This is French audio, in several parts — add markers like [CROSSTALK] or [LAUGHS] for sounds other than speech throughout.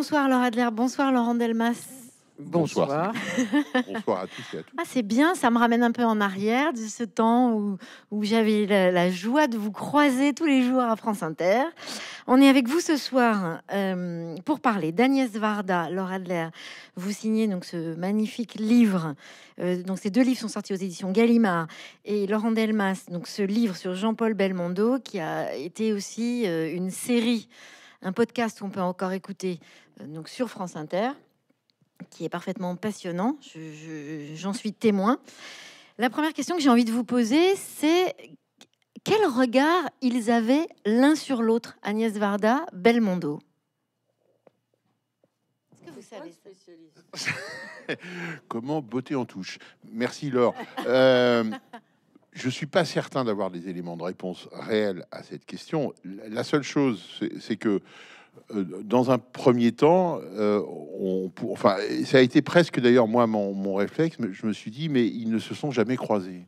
Bonsoir Laura Adler, bonsoir Laurent Delmas. Bonsoir. Bonsoir. [LAUGHS] à tous toutes. Ah, c'est bien, ça me ramène un peu en arrière de ce temps où, j'avais la, joie de vous croiser tous les jours à France Inter. On est avec vous ce soir euh, pour parler d'Agnès Varda, Laura Adler. Vous signez donc ce magnifique livre. Euh, donc ces deux livres sont sortis aux éditions Gallimard et Laurent Delmas. Donc ce livre sur Jean-Paul Belmondo qui a été aussi euh, une série un podcast qu'on peut encore écouter euh, donc sur France Inter, qui est parfaitement passionnant. J'en suis témoin. La première question que j'ai envie de vous poser, c'est quel regard ils avaient l'un sur l'autre, Agnès Varda, Belmondo Comment beauté en touche Merci Laure. Euh, [LAUGHS] je ne suis pas certain d'avoir des éléments de réponse réels à cette question. La seule chose, c'est que euh, dans un premier temps, euh, on, ça a été presque d'ailleurs moi mon, réflexe, je me suis dit, mais ils ne se sont jamais croisés.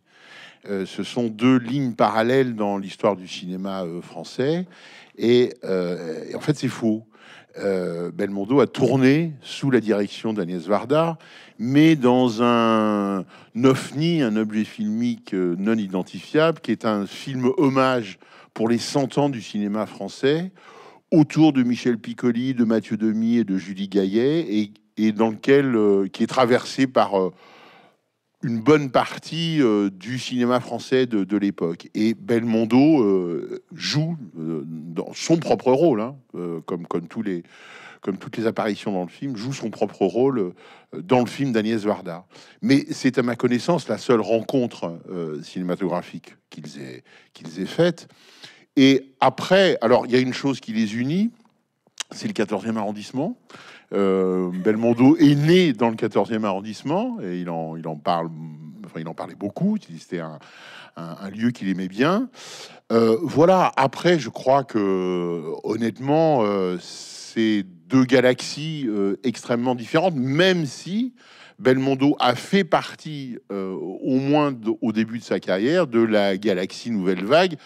Euh, ce sont deux lignes parallèles dans l'histoire du cinéma français, et, en fait c'est faux. Euh, Belmondo a tourné sous la direction d'Agnès Varda, mais dans un OFNI, un objet filmique euh, non identifiable, qui est un film hommage pour les 100 ans du cinéma français, autour de Michel Piccoli, de Mathieu Demy et de Julie Gaillet, et, dans lequel, euh, qui est traversé par une bonne partie euh, du cinéma français de, l'époque. Et Belmondo euh, joue euh, dans son propre rôle, hein, comme, comme, tous les, comme toutes les apparitions dans le film, joue son propre rôle dans le film d'Agnès Varda. Mais c'est à ma connaissance la seule rencontre cinématographique qu'ils aient, qu'ils aient faite. Et après, alors il y a une chose qui les unit, c'est le 14e arrondissement. Euh, Belmondo est né dans le 14e arrondissement et il en, parle, il en parlait beaucoup. C'était un, lieu qu'il aimait bien. Euh, voilà. Après, je crois que honnêtement, euh, c'est deux galaxies euh, extrêmement différentes, même si Belmondo a fait partie, au moins au début de sa carrière, de la galaxie Nouvelle Vague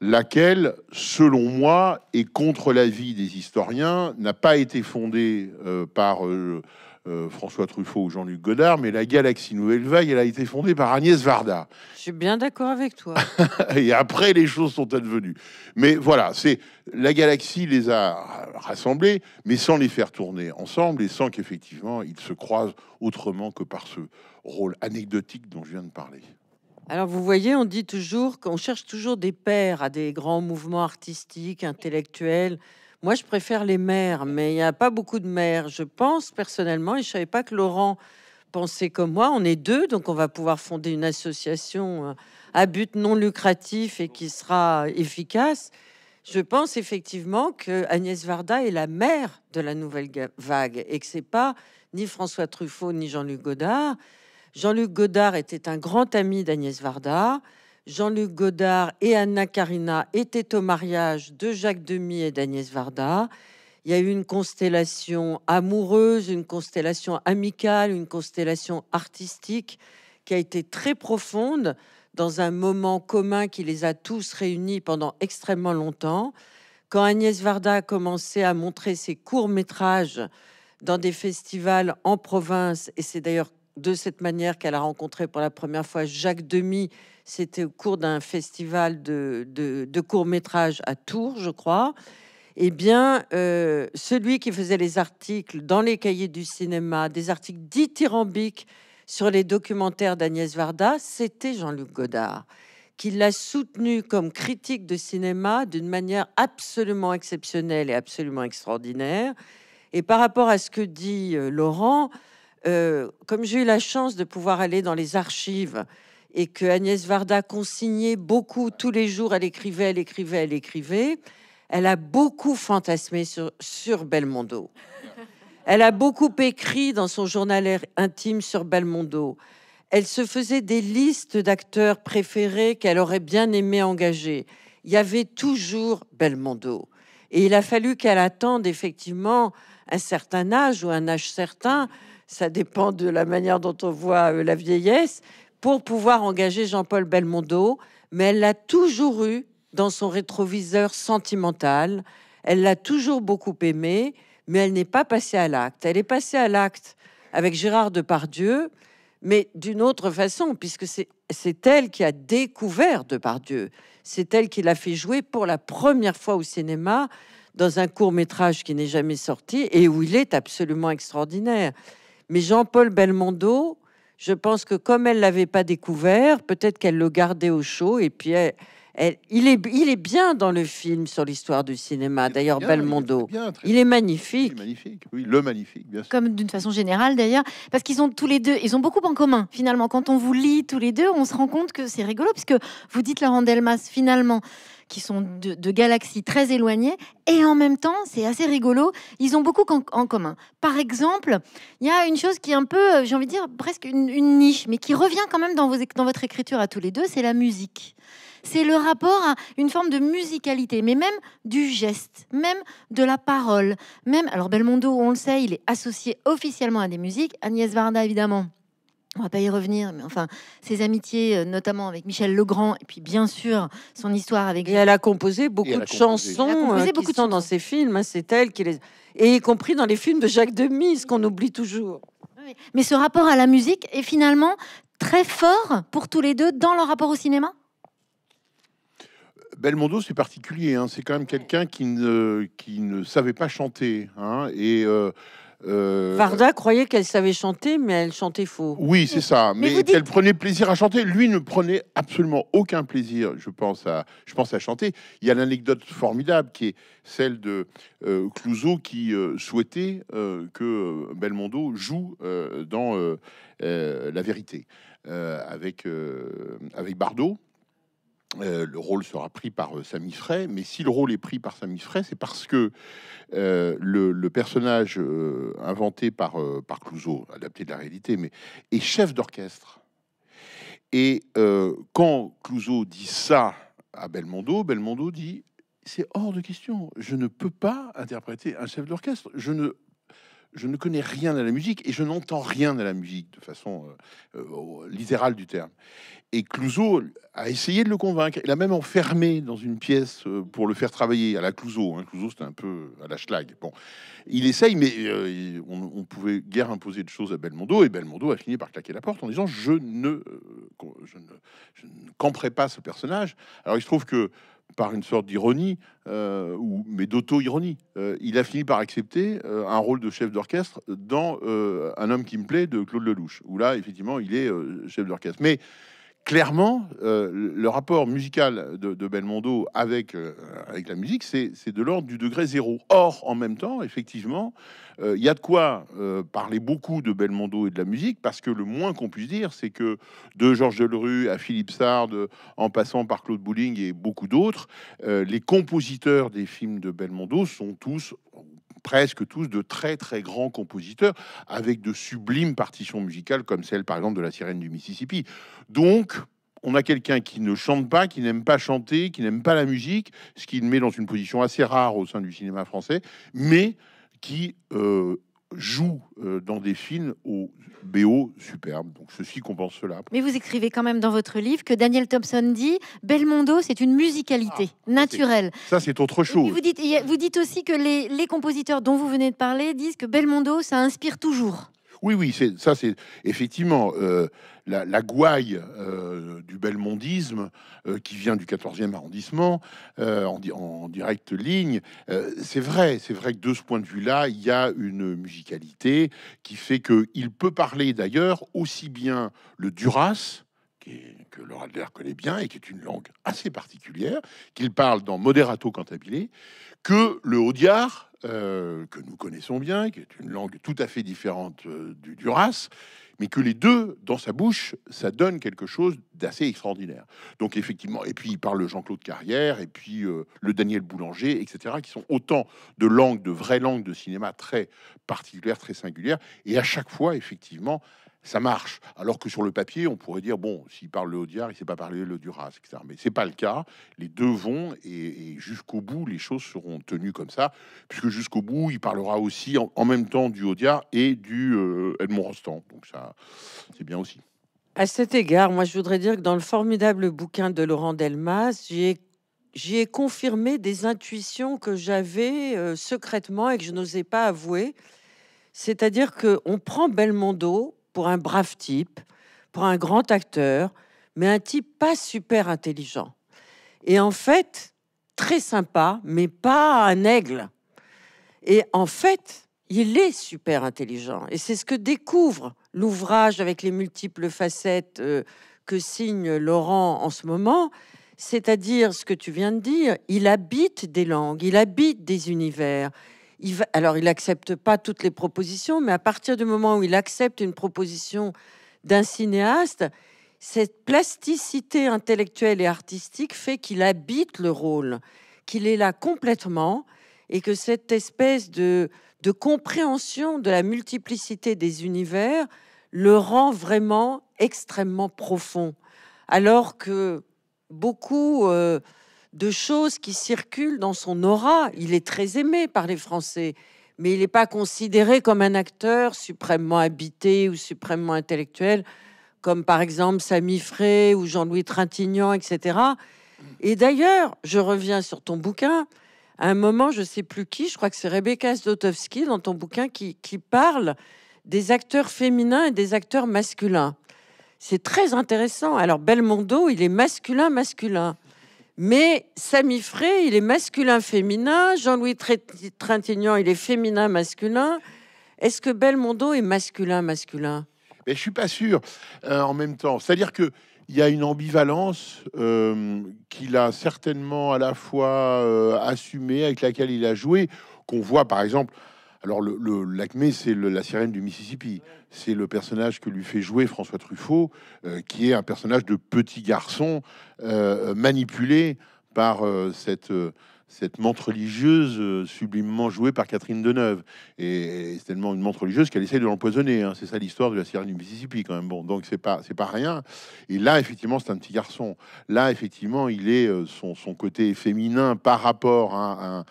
laquelle, selon moi, et contre l'avis des historiens, n'a pas été fondée euh, par euh, euh, François Truffaut ou Jean-Luc Godard, mais la Galaxie Nouvelle Vague, elle a été fondée par Agnès Varda. Je suis bien d'accord avec toi. [LAUGHS] et après, les choses sont advenues. Mais voilà, c'est la Galaxie les a rassemblés, mais sans les faire tourner ensemble et sans qu'effectivement ils se croisent autrement que par ce rôle anecdotique dont je viens de parler. Alors vous voyez, on dit toujours qu'on cherche toujours des pères à des grands mouvements artistiques, intellectuels. Moi, je préfère les mères, mais il n'y a pas beaucoup de mères. Je pense personnellement, et je ne savais pas que Laurent pensait comme moi, on est deux, donc on va pouvoir fonder une association euh, à but non lucratif et qui sera efficace. Je pense effectivement que Agnès Varda est la mère de la nouvelle vague et que c'est pas ni François Truffaut ni Jean-Luc Godard, Jean-Luc Godard était un grand ami d'Agnès Varda. Jean-Luc Godard et Anna Karina étaient au mariage de Jacques Demy et d'Agnès Varda. Il y a eu une constellation amoureuse, une constellation amicale, une constellation artistique qui a été très profonde dans un moment commun qui les a tous réunis pendant extrêmement longtemps. Quand Agnès Varda a commencé à montrer ses courts-métrages dans des festivals en province, et c'est d'ailleurs de cette manière qu'elle a rencontré pour la première fois Jacques demi C'était au cours d'un festival de, courts-métrages à Tours, je crois. Eh bien, euh, celui qui faisait les articles dans les cahiers du cinéma, des articles dithyrambiques sur les documentaires d'Agnès Varda, c'était Jean-Luc Godard, qui l'a soutenu comme critique de cinéma d'une manière absolument exceptionnelle et absolument extraordinaire. Et par rapport à ce que dit euh, Laurent, euh, comme j'ai eu la chance de pouvoir aller dans les archives et que Agnès Varda consignait beaucoup tous les jours, elle écrivait, elle écrivait, elle écrivait, elle a beaucoup fantasmé sur, sur Belmondo. Elle a beaucoup écrit dans son journal intime sur Belmondo. Elle se faisait des listes d'acteurs préférés qu'elle aurait bien aimé engager. Il y avait toujours Belmondo. Et il a fallu qu'elle attende effectivement un certain âge ou un âge certain ça dépend de la manière dont on voit euh, la vieillesse, pour pouvoir engager Jean-Paul Belmondo, mais elle l'a toujours eu dans son rétroviseur sentimental, elle l'a toujours beaucoup aimé, mais elle n'est pas passée à l'acte. Elle est passée à l'acte avec Gérard Depardieu, mais d'une autre façon, puisque c'est elle qui a découvert Depardieu. C'est elle qui l'a fait jouer pour la première fois au cinéma dans un court métrage qui n'est jamais sorti et où il est absolument extraordinaire. Mais Jean-Paul Belmondo, je pense que comme elle l'avait pas découvert, peut-être qu'elle le gardait au chaud et puis il, est, il est bien dans le film sur l'histoire du cinéma, d'ailleurs Belmondo. Il est, magnifique. le magnifique, bien sûr. Comme d'une façon générale d'ailleurs, parce qu'ils ont tous les deux, ils ont beaucoup en commun finalement. Quand on vous lit tous les deux, on se rend compte que c'est rigolo, puisque vous dites Laurent Delmas finalement qui sont de, galaxies très éloignées, et en même temps, c'est assez rigolo, ils ont beaucoup en, commun. Par exemple, il y a une chose qui est un peu, euh, j'ai envie de dire, presque une, une, niche, mais qui revient quand même dans, vos, dans votre écriture à tous les deux, c'est la musique c'est le rapport à une forme de musicalité, mais même du geste, même de la parole. Même, alors Belmondo, on le sait, il est associé officiellement à des musiques. Agnès Varda, évidemment, on va pas y revenir, mais enfin, ses amitiés, euh, notamment avec Michel Legrand, et puis bien sûr son histoire avec. Et elle a composé beaucoup de chansons, composé euh, beaucoup de sont dans ses films. Hein, c'est elle qui les, et y compris dans les films de Jacques Demy, ce qu'on oublie toujours. Mais ce rapport à la musique est finalement très fort pour tous les deux dans leur rapport au cinéma. Belmondo, c'est particulier. Hein. C'est quand même quelqu'un qui ne, qui ne savait pas chanter. Hein. Et. Euh, euh, Varda croyait qu'elle savait chanter, mais elle chantait faux. Oui, c'est ça. Mais, elle prenait plaisir à chanter. Lui ne prenait absolument aucun plaisir, je pense, à, je pense à chanter. Il y a l'anecdote formidable qui est celle de euh, Clouseau qui souhaitait que Belmondo joue dans La vérité avec, avec Bardot. Euh, le rôle sera pris par euh, Sami Frey, mais si le rôle est pris par Sami Frey, c'est parce que euh, le, personnage inventé par, par Clouseau, adapté de la réalité, mais est chef d'orchestre. Et quand Clouseau dit ça à Belmondo, Belmondo dit c'est hors de question. Je ne peux pas interpréter un chef d'orchestre. Je ne je ne connais rien à la musique et je n'entends rien à la musique de façon euh, euh, littérale du terme. Et Clouseau a essayé de le convaincre. Il a même enfermé dans une pièce euh, pour le faire travailler à la Clouseau. Hein. Clouseau, c'était un peu à la schlag. Bon, il essaye, mais on, on, pouvait guère imposer de choses à Belmondo. Et Belmondo a fini par claquer la porte en disant Je ne, je ne, je ne camperai pas ce personnage. Alors il se trouve que par une sorte d'ironie, euh, ou, mais d'auto-ironie. Euh, il a fini par accepter euh, un rôle de chef d'orchestre dans Un homme qui me plaît de Claude Lelouch, où là, effectivement, il est chef d'orchestre. Mais clairement, euh, le rapport musical de, Belmondo avec, euh, avec la musique, c'est de l'ordre du degré zéro. Or, en même temps, effectivement, il euh, y a de quoi parler beaucoup de Belmondo et de la musique, parce que le moins qu'on puisse dire, c'est que de Georges Delerue à Philippe Sard, en passant par Claude Bouling et beaucoup d'autres, les compositeurs des films de Belmondo sont tous, presque tous de très très grands compositeurs, avec de sublimes partitions musicales comme celle par exemple de la sirène du Mississippi. Donc, on a quelqu'un qui ne chante pas, qui n'aime pas chanter, qui n'aime pas la musique, ce qui le met dans une position assez rare au sein du cinéma français, mais qui euh, joue euh, dans des films au BO superbe. Donc ceci compense cela. Mais vous écrivez quand même dans votre livre que Daniel Thompson dit Belmondo, c'est une musicalité ah, naturelle. Ça, c'est autre chose. Vous dites, aussi que les, les compositeurs dont vous venez de parler disent que Belmondo, ça inspire toujours. Oui, oui, c'est ça, c'est effectivement euh, la, gouaille euh, du belmondisme euh, qui vient du 14e arrondissement en, en, directe ligne. c'est vrai, c'est vrai que de ce point de vue-là, il y a une musicalité qui fait qu'il peut parler d'ailleurs aussi bien le Duras que le Adler connaît bien et qui est une langue assez particulière, qu'il parle dans Moderato Cantabile, que le Audiard, euh, que nous connaissons bien, qui est une langue tout à fait différente euh, du, Duras, mais que les deux, dans sa bouche, ça donne quelque chose d'assez extraordinaire. Donc effectivement, et puis il parle Jean-Claude Carrière, et puis euh, le Daniel Boulanger, etc., qui sont autant de langues, de vraies langues de cinéma très particulières, très singulières, et à chaque fois, effectivement, ça marche. Alors que sur le papier, on pourrait dire bon, s'il parle le Audiard, il ne sait pas parler le Duras, etc. Mais c'est pas le cas. Les deux vont et, jusqu'au bout, les choses seront tenues comme ça, puisque jusqu'au bout, il parlera aussi en, même temps du Audiard et du euh, Edmond Rostand. Donc ça, c'est bien aussi. À cet égard, moi, je voudrais dire que dans le formidable bouquin de Laurent Delmas, j'y ai confirmé des intuitions que j'avais euh, secrètement et que je n'osais pas avouer. C'est-à-dire qu'on prend Belmondo pour un brave type, pour un grand acteur, mais un type pas super intelligent. Et en fait, très sympa, mais pas un aigle. Et en fait, il est super intelligent. Et c'est ce que découvre l'ouvrage avec les multiples facettes euh, que signe Laurent en ce moment. C'est-à-dire ce que tu viens de dire, il habite des langues, il habite des univers, alors il n'accepte pas toutes les propositions, mais à partir du moment où il accepte une proposition d'un cinéaste, cette plasticité intellectuelle et artistique fait qu'il habite le rôle, qu'il est là complètement, et que cette espèce de, compréhension de la multiplicité des univers le rend vraiment extrêmement profond. Alors que beaucoup euh, de choses qui circulent dans son aura. Il est très aimé par les Français, mais il n'est pas considéré comme un acteur suprêmement habité ou suprêmement intellectuel, comme par exemple Samy Frey ou Jean-Louis Trintignant, etc. Et d'ailleurs, je reviens sur ton bouquin. À un moment, je ne sais plus qui, je crois que c'est Rebecca Zlotowski dans ton bouquin qui, qui parle des acteurs féminins et des acteurs masculins. C'est très intéressant. Alors Belmondo, il est masculin, masculin. Mais Samy il est masculin-féminin. Jean-Louis Trintignant, il est féminin-masculin. Est-ce que Belmondo est masculin-masculin Je ne suis pas sûr. Euh, en même temps, c'est-à-dire qu'il y a une ambivalence euh, qu'il a certainement à la fois euh, assumée, avec laquelle il a joué, qu'on voit par exemple alors, le, l'acmé, c'est la sirène du Mississippi. C'est le personnage que lui fait jouer François Truffaut, euh, qui est un personnage de petit garçon euh, manipulé par euh, cette cette montre religieuse euh, sublimement jouée par Catherine Deneuve. Et, et c'est tellement une montre religieuse qu'elle essaye de l'empoisonner. Hein. C'est ça l'histoire de la Sierra du Mississippi, quand même. Bon, donc c'est pas, c'est pas rien. Et là, effectivement, c'est un petit garçon. Là, effectivement, il est euh, son, son côté féminin par rapport à,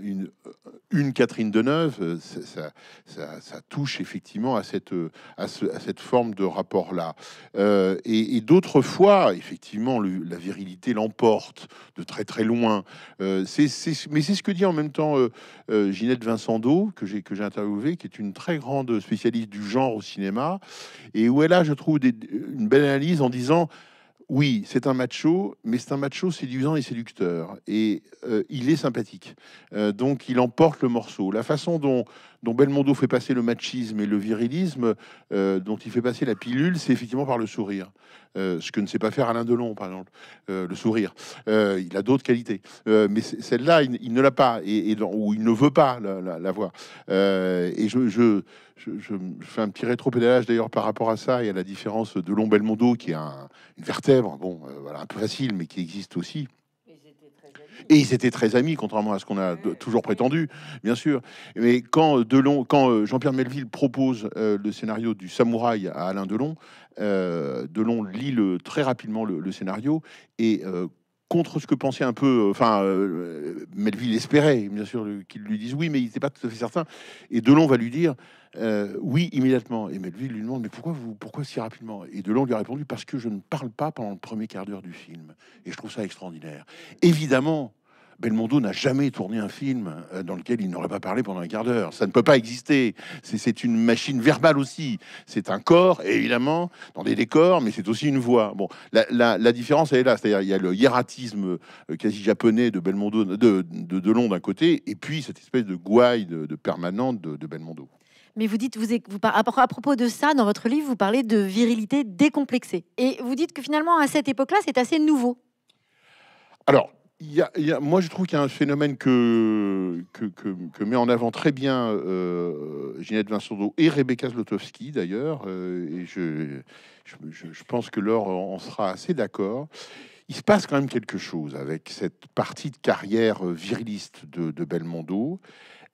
une, euh, une Catherine Deneuve. Ça, ça, touche effectivement à cette, à, cette forme de rapport-là. et, d'autres fois, effectivement, la virilité l'emporte de très très loin. Euh, mais c'est ce que dit en même temps euh, euh, Ginette vincent que j'ai, que j'ai interviewée, qui est une très grande spécialiste du genre au cinéma, et où elle a, je trouve, une belle analyse en disant oui, c'est un macho, mais c'est un macho séduisant et séducteur. Et euh, il est sympathique. donc, il emporte le morceau. La façon dont dont Belmondo fait passer le machisme et le virilisme, euh, dont il fait passer la pilule, c'est effectivement par le sourire. Euh, ce que ne sait pas faire Alain Delon, par exemple, euh, le sourire. il a d'autres qualités, mais celle-là, il, ne l'a pas, et, dans, ou il ne veut pas l'avoir. La, voir. et je, fais un petit rétro-pédalage d'ailleurs par rapport à ça et à la différence de Long Belmondo, qui est un, une vertèbre, bon, voilà, un peu facile, mais qui existe aussi. Et ils étaient très amis, contrairement à ce qu'on a toujours prétendu, bien sûr. Mais quand, quand euh, Jean-Pierre Melville propose euh, le scénario du samouraï à Alain Delon, euh, Delon lit très rapidement le scénario et contre ce que pensait un peu, euh, enfin, euh, Melville espérait, bien sûr, qu'il lui dise oui, mais il n'était pas tout à fait certain. Et Delon va lui dire euh, oui immédiatement. Et Melville lui demande mais pourquoi vous, pourquoi si rapidement Et Delon lui a répondu parce que je ne parle pas pendant le premier quart d'heure du film. Et je trouve ça extraordinaire. Évidemment, Belmondo n'a jamais tourné un film euh, dans lequel il n'aurait pas parlé pendant un quart d'heure. Ça ne peut pas exister. C'est une machine verbale aussi. C'est un corps, évidemment, dans des décors, mais c'est aussi une voix. Bon, la, différence, elle est là. C'est-à-dire, il y a le hiératisme euh, quasi japonais de Belmondo, de, de d'un côté, et puis cette espèce de gouaille de, permanente de, Belmondo. Mais vous dites, vous, vous, à propos de ça, dans votre livre, vous parlez de virilité décomplexée. Et vous dites que finalement, à cette époque-là, c'est assez nouveau. Alors, moi, je trouve qu'il y a un phénomène que, que, met en avant très bien euh, Ginette Vincenzo et Rebecca Zlotowski, d'ailleurs, euh, et je, je, pense que Laure en sera assez d'accord. Il se passe quand même quelque chose avec cette partie de carrière euh, viriliste de, de Belmondo.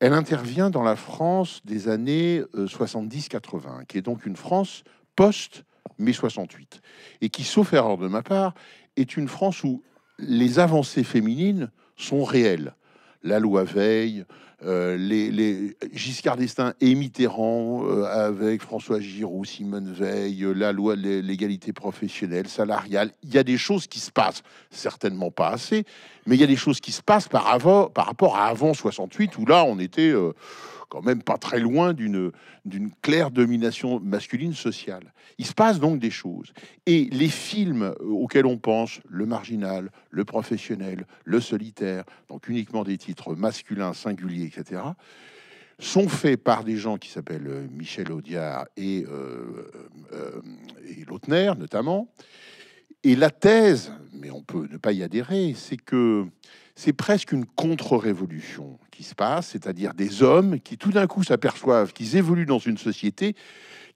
Elle intervient dans la France des années 70-80, euh, qui est donc une France post-mai 68, et qui, sauf erreur de ma part, est une France où les avancées féminines sont réelles. La loi Veil, euh, les, Giscard d'Estaing et Mitterrand euh, avec François Giroud, Simone Veil, euh, la loi de l'égalité professionnelle, salariale. Il y a des choses qui se passent, certainement pas assez, mais il y a des choses qui se passent par, rapport à avant 68 où là on était quand même pas très loin d'une claire domination masculine sociale. Il se passe donc des choses. Et les films euh, auxquels on pense, le marginal, le professionnel, le solitaire, donc uniquement des titres masculins, singuliers, etc., sont faits par des gens qui s'appellent euh, Michel Audiard et, euh, et Lautner notamment, et la thèse, mais on peut ne pas y adhérer, c'est que c'est presque une contre-révolution qui se passe, c'est-à-dire des hommes qui tout d'un coup s'aperçoivent qu'ils évoluent dans une société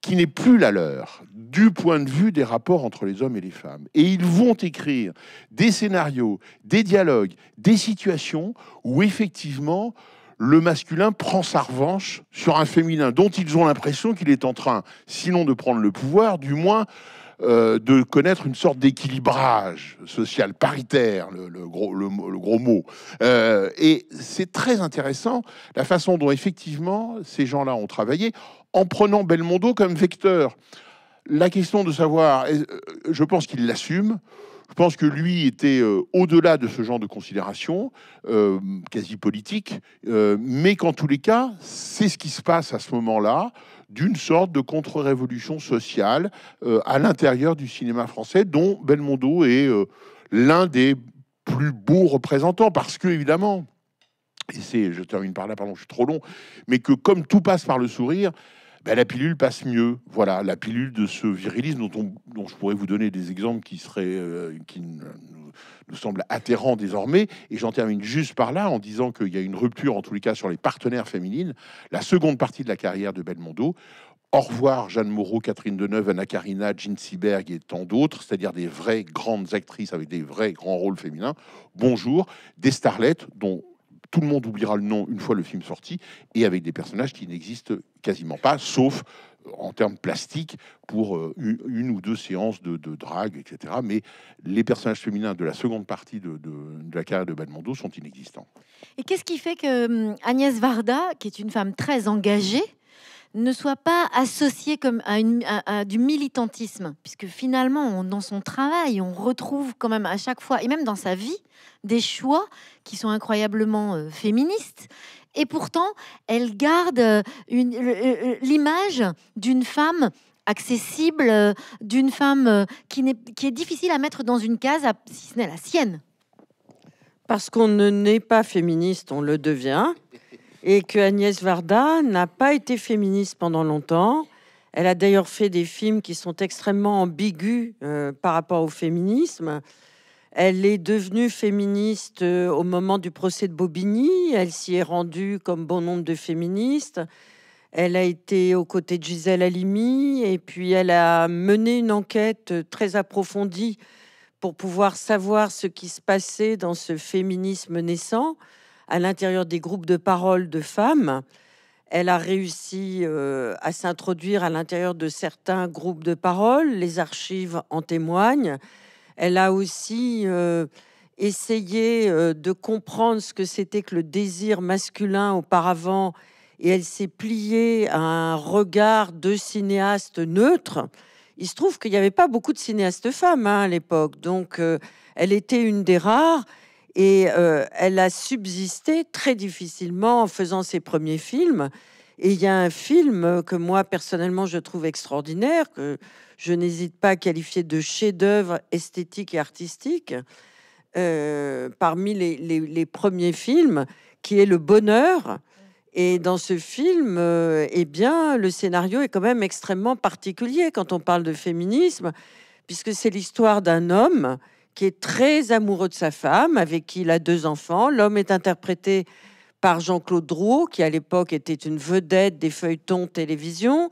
qui n'est plus la leur du point de vue des rapports entre les hommes et les femmes. Et ils vont écrire des scénarios, des dialogues, des situations où effectivement le masculin prend sa revanche sur un féminin dont ils ont l'impression qu'il est en train, sinon de prendre le pouvoir, du moins euh, de connaître une sorte d'équilibrage social paritaire, le, gros, mot. Euh, et c'est très intéressant la façon dont effectivement ces gens-là ont travaillé en prenant Belmondo comme vecteur. La question de savoir, euh, je pense qu'il l'assume. Je pense que lui était au-delà de ce genre de considération, quasi politique, mais qu'en tous les cas, c'est ce qui se passe à ce moment-là d'une sorte de contre-révolution sociale euh, à l'intérieur du cinéma français, dont Belmondo est euh, l'un des plus beaux représentants, parce que, évidemment, et c'est, je termine par là, pardon, je suis trop long, mais que comme tout passe par le sourire, ben, la pilule passe mieux. Voilà, la pilule de ce virilisme dont, dont je pourrais vous donner des exemples qui seraient, euh, qui nous, nous semblent atterrants désormais. Et j'en termine juste par là en disant qu'il y a une rupture, en tous les cas, sur les partenaires féminines. La seconde partie de la carrière de Belmondo. Au revoir Jeanne Moreau, Catherine Deneuve, Anna Karina, Jean Seberg et tant d'autres, c'est-à-dire des vraies grandes actrices avec des vrais grands rôles féminins. Bonjour, des starlettes dont tout le monde oubliera le nom une fois le film sorti, et avec des personnages qui n'existent quasiment pas, sauf euh, en termes plastiques pour euh, une ou deux séances de, drague, etc. Mais les personnages féminins de la seconde partie de, la carrière de Belmondo sont inexistants. Et qu'est-ce qui fait que hum, Agnès Varda, qui est une femme très engagée, ne soit pas associée comme à, du militantisme, puisque finalement, dans son travail, on retrouve quand même à chaque fois, et même dans sa vie, des choix qui sont incroyablement euh, féministes. Et pourtant, elle garde euh, l'image d'une femme accessible, euh, d'une femme qui, est, difficile à mettre dans une case, si ce n'est la sienne. Parce qu'on ne n'est pas féministe, on le devient et que Agnès Varda n'a pas été féministe pendant longtemps. Elle a d'ailleurs fait des films qui sont extrêmement ambigus euh, par rapport au féminisme. Elle est devenue féministe euh, au moment du procès de Bobigny. Elle s'y est rendue comme bon nombre de féministes. Elle a été aux côtés de Gisèle Halimi et puis elle a mené une enquête très approfondie pour pouvoir savoir ce qui se passait dans ce féminisme naissant à l'intérieur des groupes de parole de femmes. Elle a réussi euh, à s'introduire à l'intérieur de certains groupes de parole, les archives en témoignent. Elle a aussi euh, essayé euh, de comprendre ce que c'était que le désir masculin auparavant et elle s'est pliée à un regard de cinéaste neutre. Il se trouve qu'il n'y avait pas beaucoup de cinéastes femmes hein, à l'époque, donc elle était une des rares et euh, elle a subsisté très difficilement en faisant ses premiers films. Et il y a un film euh, que moi, personnellement, je trouve extraordinaire, que je n'hésite pas à qualifier de chef-d'œuvre esthétique et artistique, euh, parmi les, premiers films, qui est Le Bonheur. Et dans ce film, eh bien, le scénario est quand même extrêmement particulier quand on parle de féminisme, puisque c'est l'histoire d'un homme qui est très amoureux de sa femme, avec qui il a deux enfants. L'homme est interprété par Jean-Claude Drouot, qui à l'époque était une vedette des feuilletons télévision.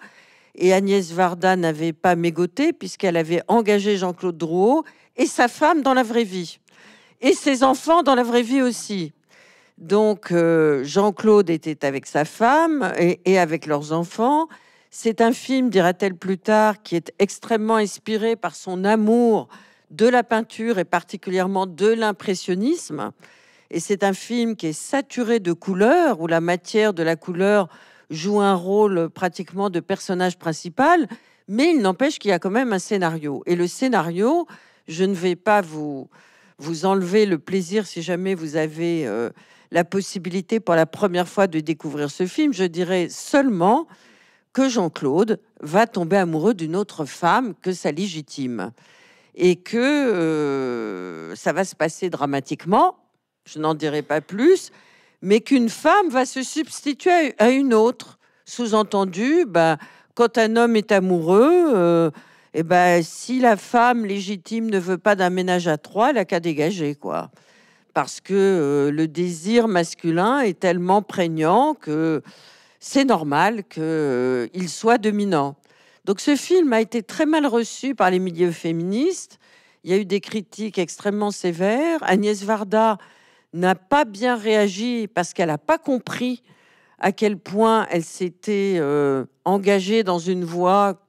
Et Agnès Varda n'avait pas mégoté, puisqu'elle avait engagé Jean-Claude Drouot et sa femme dans la vraie vie. Et ses enfants dans la vraie vie aussi. Donc euh, Jean-Claude était avec sa femme et avec leurs enfants. C'est un film, dira-t-elle plus tard, qui est extrêmement inspiré par son amour de la peinture et particulièrement de l'impressionnisme. Et c'est un film qui est saturé de couleurs, où la matière de la couleur joue un rôle pratiquement de personnage principal, mais il n'empêche qu'il y a quand même un scénario. Et le scénario, je ne vais pas vous, vous enlever le plaisir si jamais vous avez euh, la possibilité pour la première fois de découvrir ce film, je dirais seulement que Jean-Claude va tomber amoureux d'une autre femme que sa légitime et que euh, ça va se passer dramatiquement, je n'en dirai pas plus, mais qu'une femme va se substituer à une autre. Sous-entendu, ben, quand un homme est amoureux, et euh, eh ben, bah, si la femme légitime ne veut pas d'un ménage à trois, elle n'a qu'à dégager, quoi. Parce que euh, le désir masculin est tellement prégnant que c'est normal qu'il soit dominant. Donc ce film a été très mal reçu par les milieux féministes. Il y a eu des critiques extrêmement sévères. Agnès Varda n'a pas bien réagi parce qu'elle n'a pas compris à quel point elle s'était euh, engagée dans une voie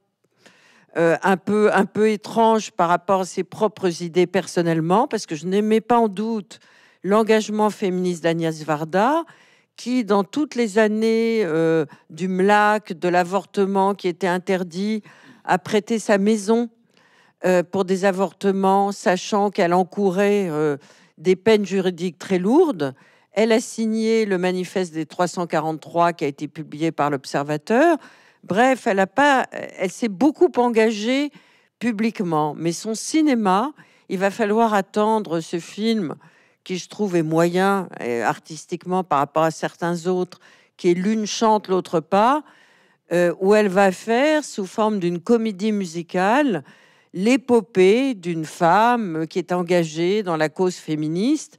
euh, un, peu, un peu étrange par rapport à ses propres idées personnellement, parce que je n'aimais pas en doute l'engagement féministe d'Agnès Varda qui, dans toutes les années euh, du MLAC, de l'avortement qui était interdit, a prêté sa maison euh, pour des avortements, sachant qu'elle encourait euh, des peines juridiques très lourdes. Elle a signé le manifeste des 343 qui a été publié par l'Observateur. Bref, elle s'est beaucoup engagée publiquement, mais son cinéma, il va falloir attendre ce film qui je trouve est moyen euh, artistiquement par rapport à certains autres, qui est l'une chante, l'autre pas, euh, où elle va faire, sous forme d'une comédie musicale, l'épopée d'une femme qui est engagée dans la cause féministe.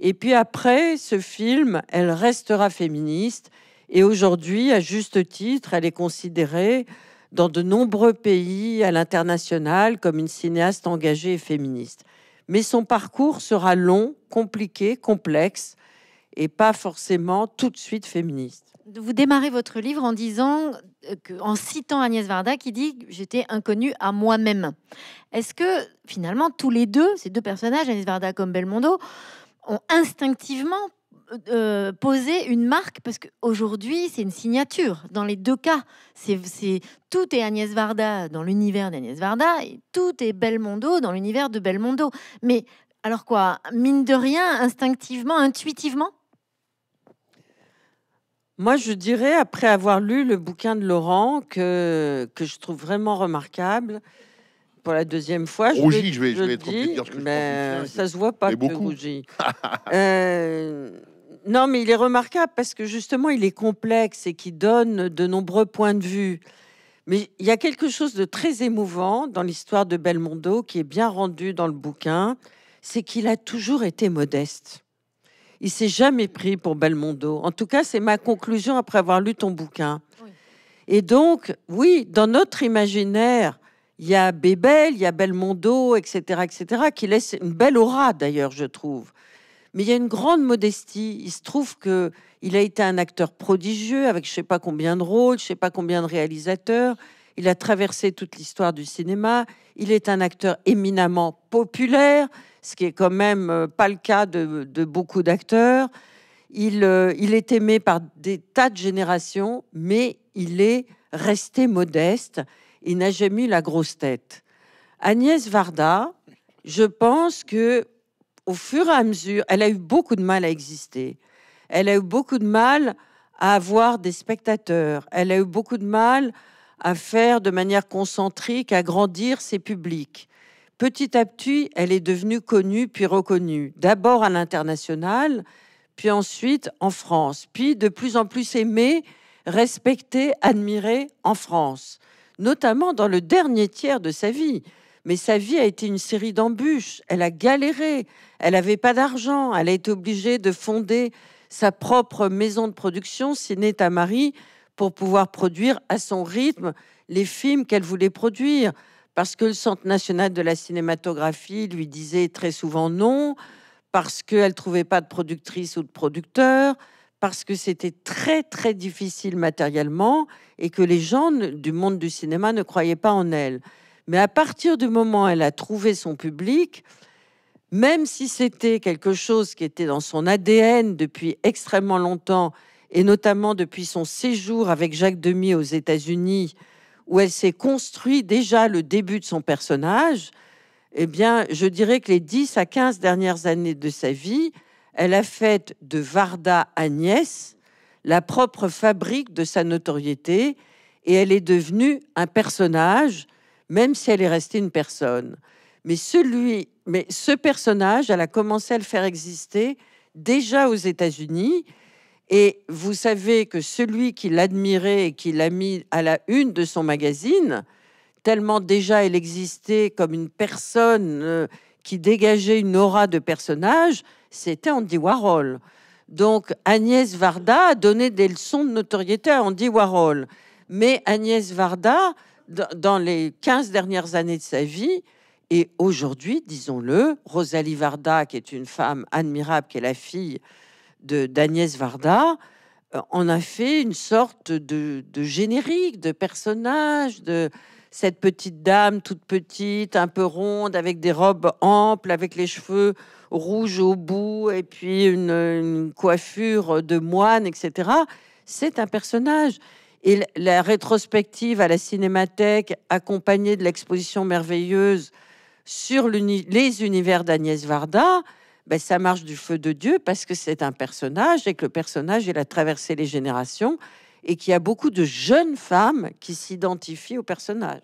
Et puis après ce film, elle restera féministe. Et aujourd'hui, à juste titre, elle est considérée dans de nombreux pays à l'international comme une cinéaste engagée et féministe mais son parcours sera long, compliqué, complexe et pas forcément tout de suite féministe. Vous démarrez votre livre en disant, euh, en citant Agnès Varda qui dit J'étais inconnue à moi-même. Est-ce que finalement, tous les deux, ces deux personnages, Agnès Varda comme Belmondo, ont instinctivement euh, euh, poser une marque parce qu'aujourd'hui, c'est une signature. Dans les deux cas, c'est tout est Agnès Varda dans l'univers d'Agnès Varda et tout est Belmondo dans l'univers de Belmondo. Mais alors quoi, mine de rien, instinctivement, intuitivement moi, je dirais, après avoir lu le bouquin de Laurent, que, que je trouve vraiment remarquable, pour la deuxième fois, je, je vais, dire que mais ben, hein, Ça se voit pas que beaucoup. rougi. [LAUGHS] Non, mais il est remarquable parce que justement, il est complexe et qui donne de nombreux points de vue. Mais il y a quelque chose de très émouvant dans l'histoire de Belmondo qui est bien rendu dans le bouquin, c'est qu'il a toujours été modeste. Il s'est jamais pris pour Belmondo. En tout cas, c'est ma conclusion après avoir lu ton bouquin. Et donc, oui, dans notre imaginaire, il y a Bébel, il y a Belmondo, etc., etc., qui laisse une belle aura d'ailleurs, je trouve. Mais il y a une grande modestie. Il se trouve que il a été un acteur prodigieux avec je sais pas combien de rôles, je sais pas combien de réalisateurs. Il a traversé toute l'histoire du cinéma. Il est un acteur éminemment populaire, ce qui est quand même euh, pas le cas de, beaucoup d'acteurs. Il, euh, il, est aimé par des tas de générations, mais il est resté modeste Il n'a jamais eu la grosse tête. Agnès Varda, je pense que au fur et à mesure, elle a eu beaucoup de mal à exister. Elle a eu beaucoup de mal à avoir des spectateurs. Elle a eu beaucoup de mal à faire de manière concentrique, à grandir ses publics. Petit à petit, elle est devenue connue puis reconnue. D'abord à l'international, puis ensuite en France, puis de plus en plus aimée, respectée, admirée en France, notamment dans le dernier tiers de sa vie mais sa vie a été une série d'embûches. Elle a galéré, elle n'avait pas d'argent, elle a été obligée de fonder sa propre maison de production, Ciné Tamari, pour pouvoir produire à son rythme les films qu'elle voulait produire. Parce que le Centre national de la cinématographie lui disait très souvent non, parce qu'elle ne trouvait pas de productrice ou de producteur, parce que c'était très très difficile matériellement et que les gens du monde du cinéma ne croyaient pas en elle. Mais à partir du moment où elle a trouvé son public, même si c'était quelque chose qui était dans son ADN depuis extrêmement longtemps, et notamment depuis son séjour avec Jacques Demy aux États-Unis, où elle s'est construit déjà le début de son personnage, eh bien, je dirais que les 10 à 15 dernières années de sa vie, elle a fait de Varda Agnès la propre fabrique de sa notoriété, et elle est devenue un personnage même si elle est restée une personne. Mais celui, mais ce personnage, elle a commencé à le faire exister déjà aux États-Unis. Et vous savez que celui qui l'admirait et qui l'a mis à la une de son magazine, tellement déjà elle existait comme une personne euh, qui dégageait une aura de personnage, c'était Andy Warhol. Donc Agnès Varda a donné des leçons de notoriété à Andy Warhol. Mais Agnès Varda, dans les 15 dernières années de sa vie. Et aujourd'hui, disons-le, Rosalie Varda, qui est une femme admirable, qui est la fille de d'Agnès Varda, euh, en a fait une sorte de, générique, de personnage, de cette petite dame toute petite, un peu ronde, avec des robes amples, avec les cheveux rouges au bout, et puis une coiffure de moine, etc. C'est un personnage. Et la rétrospective à la Cinémathèque, accompagnée de l'exposition merveilleuse sur les univers d'Agnès Varda, ben, ça marche du feu de Dieu parce que c'est un personnage et que le personnage, il a traversé les générations et qu'il y a beaucoup de jeunes femmes qui s'identifient au personnage.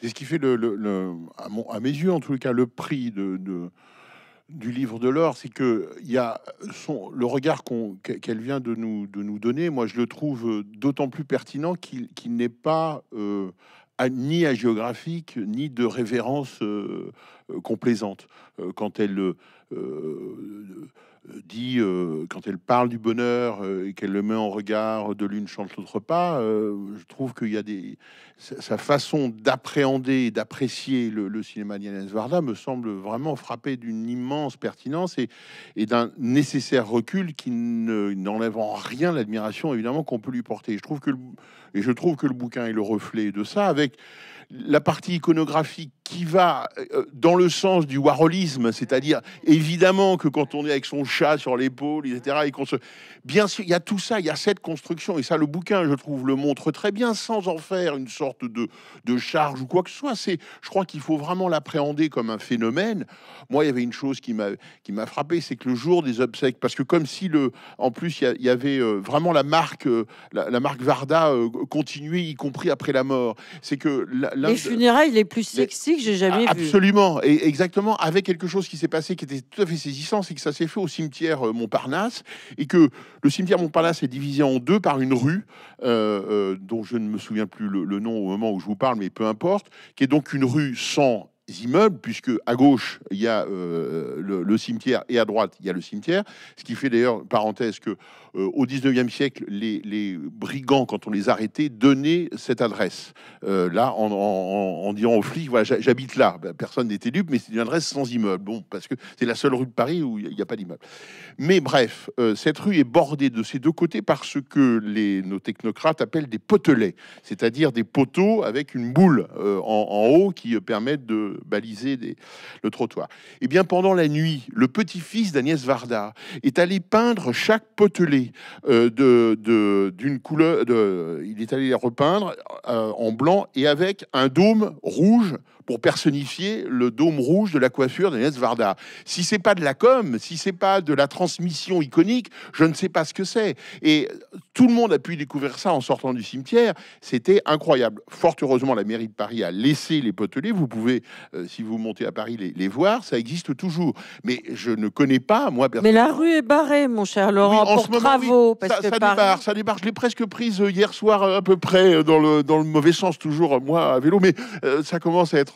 C'est ce qui fait, à, mes yeux en tout cas, le prix de du livre de l'or, c'est que il y son, le regard qu'elle vient de nous, de nous donner. Moi, je le trouve d'autant plus pertinent qu'il n'est pas euh, à, ni géographique ni de révérence euh, euh, complaisante quand elle euh, dit, euh, quand elle parle du bonheur euh, et qu'elle le met en regard de l'une chante l'autre pas, je trouve qu'il y a des... Sa façon d'appréhender et d'apprécier le, cinéma d'Yanès Varda me semble vraiment frappé d'une immense pertinence et, et d'un nécessaire recul qui n'enlève en rien l'admiration, évidemment, qu'on peut lui porter. Je trouve que et je trouve que le bouquin est le reflet de ça, avec la partie iconographique qui va euh, dans le sens du warholisme, c'est-à-dire évidemment que quand on est avec son chat sur l'épaule, etc., et qu'on se... Bien sûr, il y a tout ça, il y a cette construction, et ça, le bouquin, je trouve, le montre très bien, sans en faire une sorte de, de charge ou quoi que ce soit. C'est, je crois qu'il faut vraiment l'appréhender comme un phénomène. Moi, il y avait une chose qui m'a, qui m'a frappé, c'est que le jour des obsèques, parce que comme si, le, en plus, il y, avait euh, vraiment la marque, euh, la, marque Varda continuée, y compris après la mort, c'est que... Les funérailles les plus sexy j'ai jamais Absolument. Ah, vu. Absolument, et exactement, avec quelque chose qui s'est passé qui était tout à fait saisissant, c'est que ça s'est fait au cimetière euh, Montparnasse, et que le cimetière Montparnasse est divisé en deux par une rue, euh, euh, dont je ne me souviens plus le, nom au moment où je vous parle, mais peu importe, qui est donc une rue sans immeubles, puisque à gauche, il y a le, cimetière et à droite, il y a le cimetière. Ce qui fait d'ailleurs, parenthèse, que euh, au 19e siècle, les, brigands, quand on les arrêtait, donnaient cette adresse. Euh, là, en, disant aux flics, voilà, j'habite là. Ben, personne n'était dupe, mais c'est une adresse sans immeuble. Bon, parce que c'est la seule rue de Paris où il n'y a, pas d'immeuble. Mais bref, euh, cette rue est bordée de ses deux côtés par ce que les, nos technocrates appellent des potelets, c'est-à-dire des poteaux avec une boule en, haut qui permettent de baliser des, le trottoir. Eh bien, pendant la nuit, le petit-fils d'Agnès Varda est allé peindre chaque potelet euh, de, d'une couleur, de, il est allé les repeindre euh, en blanc et avec un dôme rouge pour personnifier le dôme rouge de la coiffure d'Agnès Varda. Si c'est pas de la com, si c'est pas de la transmission iconique, je ne sais pas ce que c'est. Et tout le monde a pu découvrir ça en sortant du cimetière. C'était incroyable. Fort heureusement, la mairie de Paris a laissé les potelés, Vous pouvez, euh, si vous montez à Paris, les, voir. Ça existe toujours. Mais je ne connais pas, moi, Mais la rue est barrée, mon cher Laurent, pour travaux. ça, que ça Paris... ça débarre. Je l'ai presque prise euh, hier soir, euh, à peu près, dans le, dans le mauvais sens, toujours, moi, à vélo. Mais ça commence à être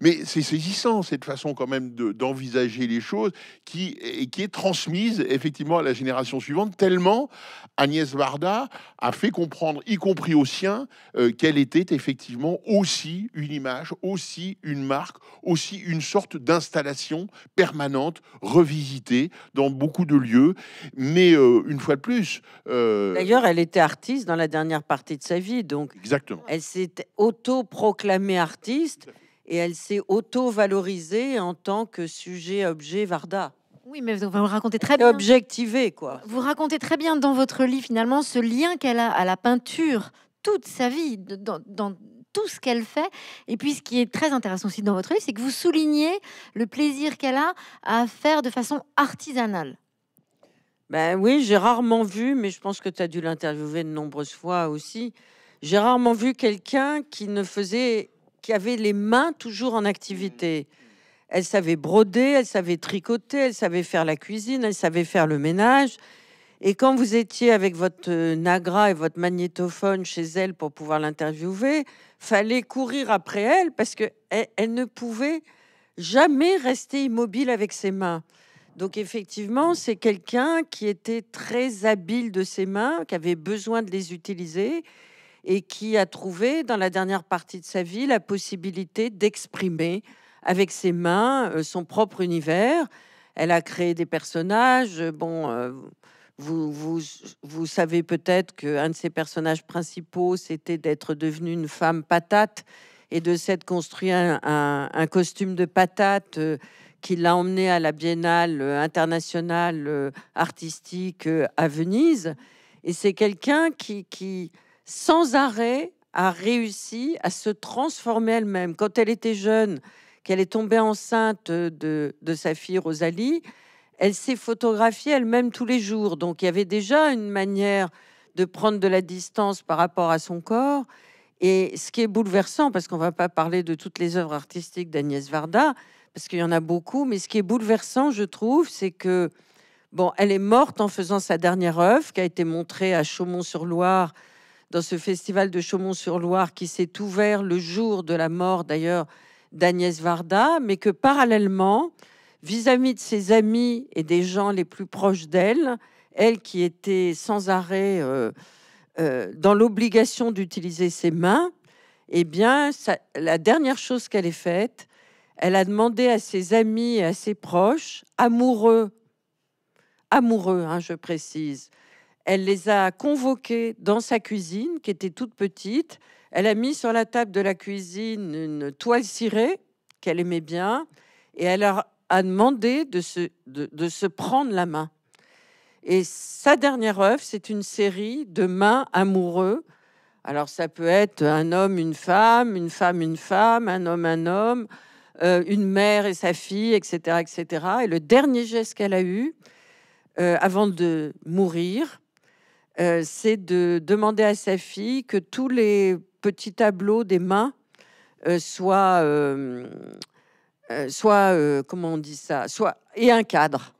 mais c'est saisissant cette façon quand même d'envisager les choses qui, qui est transmise effectivement à la génération suivante, tellement Agnès Varda a fait comprendre, y compris aux siens, euh, qu'elle était effectivement aussi une image, aussi une marque, aussi une sorte d'installation permanente, revisitée dans beaucoup de lieux. Mais euh, une fois de plus... Euh, D'ailleurs, elle était artiste dans la dernière partie de sa vie, donc... Exactement. Elle s'est autoproclamée artiste et elle s'est auto-valorisée en tant que sujet-objet Varda. Oui, mais vous racontez très bien. Objectivé, quoi. Vous racontez très bien dans votre livre, finalement, ce lien qu'elle a à la peinture toute sa vie, dans, dans tout ce qu'elle fait. Et puis, ce qui est très intéressant aussi dans votre livre, c'est que vous soulignez le plaisir qu'elle a à faire de façon artisanale. Ben oui, j'ai rarement vu, mais je pense que tu as dû l'interviewer de nombreuses fois aussi. J'ai rarement vu quelqu'un qui ne faisait qui avait les mains toujours en activité. Elle savait broder, elle savait tricoter, elle savait faire la cuisine, elle savait faire le ménage. Et quand vous étiez avec votre euh, Nagra et votre magnétophone chez elle pour pouvoir l'interviewer, fallait courir après elle parce que e, ne pouvait jamais rester immobile avec ses mains. Donc effectivement, c'est quelqu'un qui était très habile de ses mains, qui avait besoin de les utiliser et qui a trouvé dans la dernière partie de sa vie la possibilité d'exprimer avec ses mains euh, son propre univers. Elle a créé des personnages. Bon, euh, vous, vous, savez peut-être qu'un de ses personnages principaux, c'était d'être devenue une femme patate et de s'être construit un, costume de patate euh, qui l'a emmené à la Biennale internationale artistique à Venise. Et c'est quelqu'un qui, qui sans arrêt, a réussi à se transformer elle-même. Quand elle était jeune, qu'elle est tombée enceinte de, sa fille Rosalie, elle s'est photographiée elle-même tous les jours. Donc il y avait déjà une manière de prendre de la distance par rapport à son corps. Et ce qui est bouleversant, parce qu'on ne va pas parler de toutes les œuvres artistiques d'Agnès Varda, parce qu'il y en a beaucoup, mais ce qui est bouleversant, je trouve, c'est que, bon, elle est morte en faisant sa dernière œuvre, qui a été montrée à Chaumont-sur-Loire dans ce festival de Chaumont-sur-Loire qui s'est ouvert le jour de la mort d'ailleurs d'Agnès Varda, mais que parallèlement, vis-à-vis de ses amis et des gens les plus proches d'elle, elle qui était sans arrêt euh, euh, dans l'obligation d'utiliser ses mains, eh bien, la dernière chose qu'elle ait faite, elle a demandé à ses amis et à ses proches, amoureux, amoureux, hein, je précise, elle les a convoqués dans sa cuisine, qui était toute petite. Elle a mis sur la table de la cuisine une toile cirée qu'elle aimait bien, et elle leur a demandé de se, prendre la main. Et sa dernière œuvre, c'est une série de mains amoureux. Alors ça peut être un homme, une femme, une femme, une femme, un homme, un homme, euh, une mère et sa fille, etc., etc. Et le dernier geste qu'elle a eu euh, avant de mourir, euh, c'est de demander à sa fille que tous les petits tableaux des mains euh, euh, soient, euh, comment on dit ça, soit et un cadre,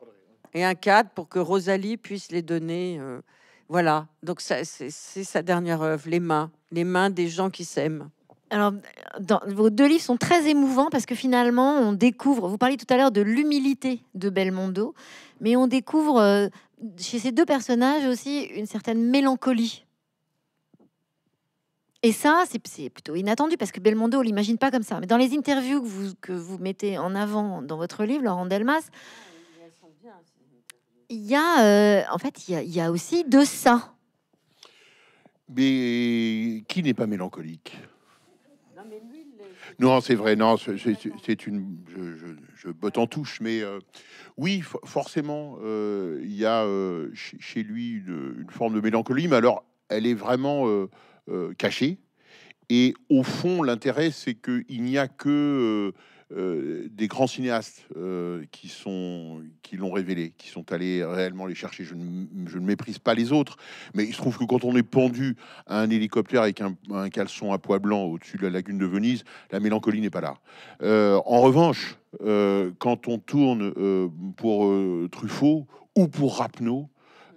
et un cadre pour que Rosalie puisse les donner. voilà, donc c'est sa dernière œuvre, les mains, les mains des gens qui s'aiment. Alors, vos deux livres sont très émouvants parce que finalement, on découvre, vous parliez tout à l'heure de l'humilité de Belmondo, mais on découvre chez ces deux personnages aussi une certaine mélancolie. Et ça, c'est plutôt inattendu parce que Belmondo, l'imagine pas comme ça. Mais dans les interviews que vous, que vous mettez en avant dans votre livre, Laurent Delmas, il y a, euh, en fait, il y a, aussi de ça. Mais qui n'est pas mélancolique non, c'est vrai, non, c'est une. Je, botte en touche, mais euh, oui, forcément, euh, il y a euh, chez, lui une, une, forme de mélancolie, mais alors elle est vraiment cachée. Et au fond, l'intérêt, c'est qu'il n'y a que euh, des grands cinéastes euh, qui sont qui l'ont révélé, qui sont allés réellement les chercher. Je ne, méprise pas les autres, mais il se trouve que quand on est pendu à un hélicoptère avec un, caleçon à poids blanc au-dessus de la lagune de Venise, la mélancolie n'est pas là. Euh, en revanche, quand on tourne pour Truffaut ou pour Rapneau,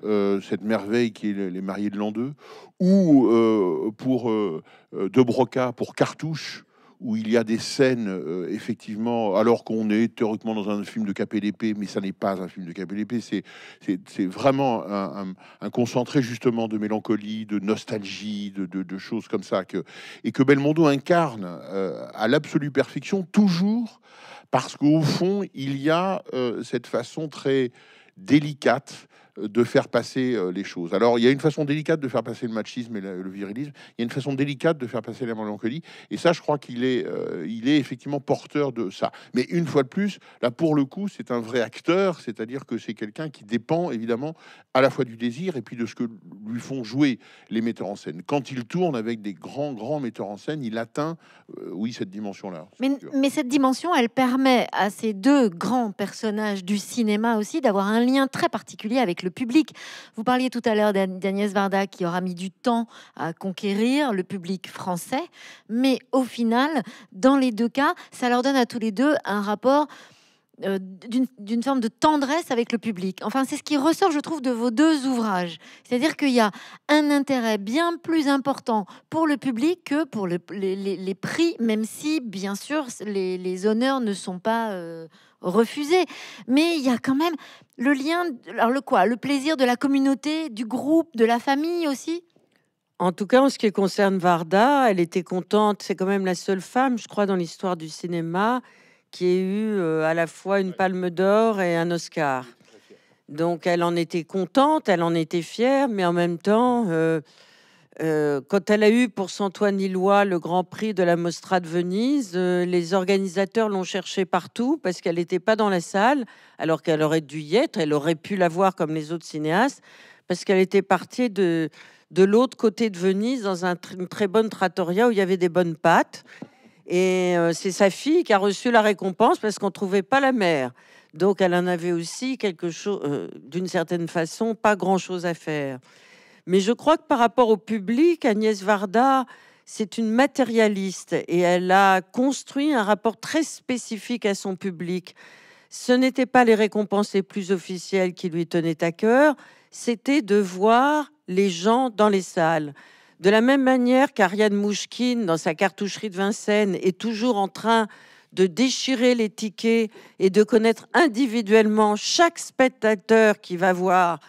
cette merveille qui est Les Mariés de l'an 2, ou pour De Broca, pour Cartouche, où il y a des scènes, euh, effectivement, alors qu'on est théoriquement dans un film de KPDP, mais ça n'est pas un film de KPDP, c'est vraiment un, concentré justement de mélancolie, de nostalgie, de, choses comme ça, que, et que Belmondo incarne euh, à l'absolue perfection, toujours parce qu'au fond, il y a euh, cette façon très délicate de faire passer euh, les choses. Alors, il y a une façon délicate de faire passer le machisme et le virilisme, il y a une façon délicate de faire passer la mélancolie, et ça, je crois qu'il est, euh, il est effectivement porteur de ça. Mais une fois de plus, là, pour le coup, c'est un vrai acteur, c'est-à-dire que c'est quelqu'un qui dépend, évidemment, à la fois du désir et puis de ce que lui font jouer les metteurs en scène. Quand il tourne avec des grands, grands metteurs en scène, il atteint, euh, oui, cette dimension-là. Mais, mais cette dimension, elle permet à ces deux grands personnages du cinéma aussi d'avoir un lien très particulier avec le public. Vous parliez tout à l'heure d'Agnès Varda qui aura mis du temps à conquérir le public français, mais au final, dans les deux cas, ça leur donne à tous les deux un rapport euh, d'une forme de tendresse avec le public. Enfin, c'est ce qui ressort, je trouve, de vos deux ouvrages. C'est-à-dire qu'il y a un intérêt bien plus important pour le public que pour les, prix, même si, bien sûr, les, honneurs ne sont pas... Euh, refusé. Mais il y a quand même le lien, alors le quoi Le plaisir de la communauté, du groupe, de la famille aussi en tout cas, en ce qui concerne Varda, elle était contente. C'est quand même la seule femme, je crois, dans l'histoire du cinéma qui ait eu euh, à la fois une palme d'or et un Oscar. Donc elle en était contente, elle en était fière, mais en même temps, euh, euh, quand elle a eu pour Santoine Ilois le Grand Prix de la Mostra de Venise, euh, les organisateurs l'ont cherchée partout parce qu'elle n'était pas dans la salle, alors qu'elle aurait dû y être, elle aurait pu la voir comme les autres cinéastes, parce qu'elle était partie de, l'autre côté de Venise, dans un, très bonne trattoria où il y avait des bonnes pâtes. Et euh, c'est sa fille qui a reçu la récompense parce qu'on ne trouvait pas la mère. Donc elle en avait aussi quelque chose, d'une certaine façon, pas grand-chose à faire. Mais je crois que par rapport au public, Agnès Varda, c'est une matérialiste et elle a construit un rapport très spécifique à son public. Ce n'étaient pas les récompenses les plus officielles qui lui tenaient à cœur, c'était de voir les gens dans les salles. De la même manière qu'Ariane Mouchkine, dans sa cartoucherie de Vincennes, est toujours en train de déchirer les tickets et de connaître individuellement chaque spectateur qui va voir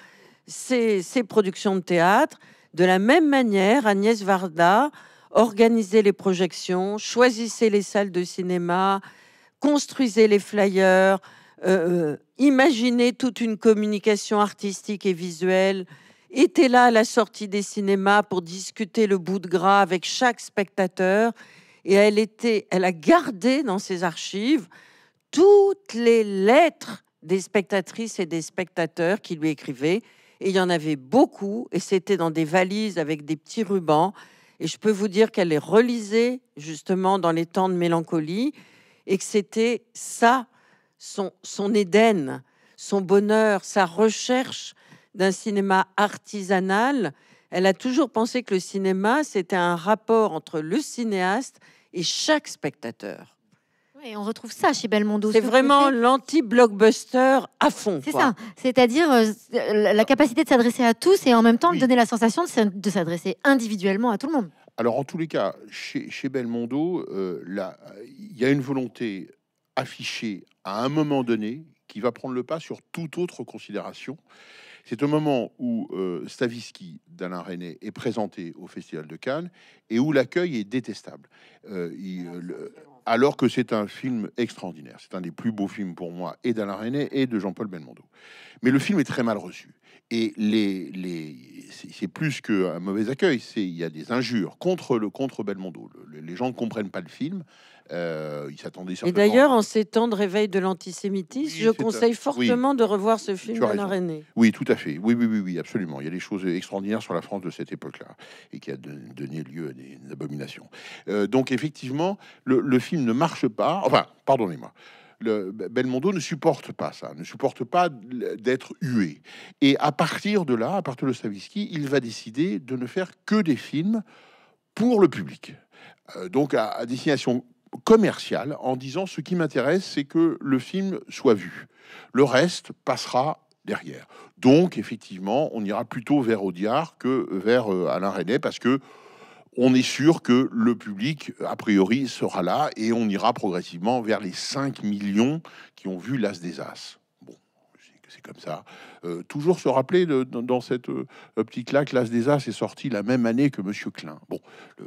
ses, productions de théâtre. De la même manière, Agnès Varda organisait les projections, choisissait les salles de cinéma, construisait les flyers, euh, euh, imaginait toute une communication artistique et visuelle, était là à la sortie des cinémas pour discuter le bout de gras avec chaque spectateur. Et elle a gardé dans ses archives toutes les lettres des spectatrices et des spectateurs qui lui écrivaient et il y en avait beaucoup, et c'était dans des valises avec des petits rubans. Et je peux vous dire qu'elle les relisait justement dans les temps de mélancolie, et que c'était ça, son, son Éden, son bonheur, sa recherche d'un cinéma artisanal. Elle a toujours pensé que le cinéma, c'était un rapport entre le cinéaste et chaque spectateur et on retrouve ça chez Belmondo. C'est vraiment l'anti-blockbuster à fond. C'est ça. C'est-à-dire euh, la capacité de s'adresser à tous et en même temps de donner la sensation de s'adresser individuellement à tout le monde. Alors, en tous les cas, chez, chez Belmondo, euh, il y a une volonté affichée à un moment donné qui va prendre le pas sur toute autre considération. C'est au moment où euh, Stavisky d'Alain René est présenté au Festival de Cannes et où l'accueil est détestable. il, alors que c'est un film extraordinaire. C'est un des plus beaux films pour moi, et d'Alain René et de Jean-Paul Belmondo. Mais le film est très mal reçu. Et c'est plus qu'un mauvais accueil, il y a des injures contre, le, contre Belmondo. les gens ne comprennent pas le film, euh, il s'attendait Et d'ailleurs, en ces temps de réveil de l'antisémitisme, je conseille fortement de revoir ce film Oui, tout à fait. Oui, oui, oui, oui, absolument. Il y a des choses extraordinaires sur la France de cette époque-là et qui a donné lieu à des abominations. Euh, donc, effectivement, le, film ne marche pas. Enfin, pardonnez-moi. Le Belmondo ne supporte pas ça, ne supporte pas d'être hué. Et à partir de là, à partir de Savisky, il va décider de ne faire que des films pour le public. Euh, donc à, à, destination commercial en disant ce qui m'intéresse, c'est que le film soit vu. Le reste passera derrière. Donc, effectivement, on ira plutôt vers Audiard que vers euh, Alain René parce que on est sûr que le public, a priori, sera là et on ira progressivement vers les 5 millions qui ont vu l'As des As. Bon, c'est comme ça. Euh, toujours se rappeler dans, cette euh, optique-là que des As est sorti la même année que Monsieur Klein. Bon,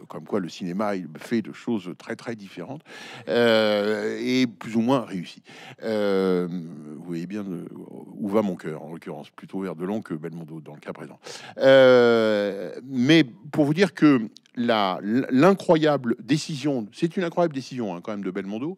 comme quoi le cinéma il fait de choses très très différentes euh, et plus ou moins réussi. vous voyez bien où va mon cœur, en l'occurrence plutôt vers Delon que Belmondo dans le cas présent. mais pour vous dire que l'incroyable décision, c'est une incroyable décision hein, quand même de Belmondo,